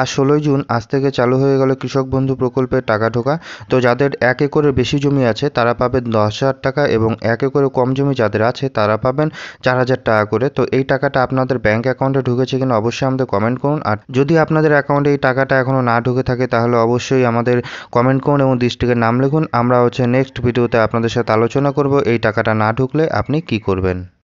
আর ষোলোই জুন আজ থেকে চালু হয়ে গেল কৃষক বন্ধু প্রকল্পে টাকা ঢোকা তো যাদের এক একরের বেশি জমি আছে তারা পাবেন দশ হাজার টাকা এবং এক একরে কম জমি যাদের আছে তারা পাবেন চার হাজার টাকা করে তো এই টাকাটা আপনাদের ব্যাঙ্ক অ্যাকাউন্টে ঢুকেছে কিনা অবশ্যই আমাদের কমেন্ট করুন আর যদি আপনাদের অ্যাকাউন্টে এই টাকাটা এখনও না ঢুকে থাকে তাহলে অবশ্যই আমাদের কমেন্ট করুন এবং ডিস্ট্রিক্টের নাম লিখুন আমরা হচ্ছে নেক্সট ভিডিওতে আপনাদের সাথে আলোচনা করব এই টাকাটা না ঢুকলে আপনি কি করবেন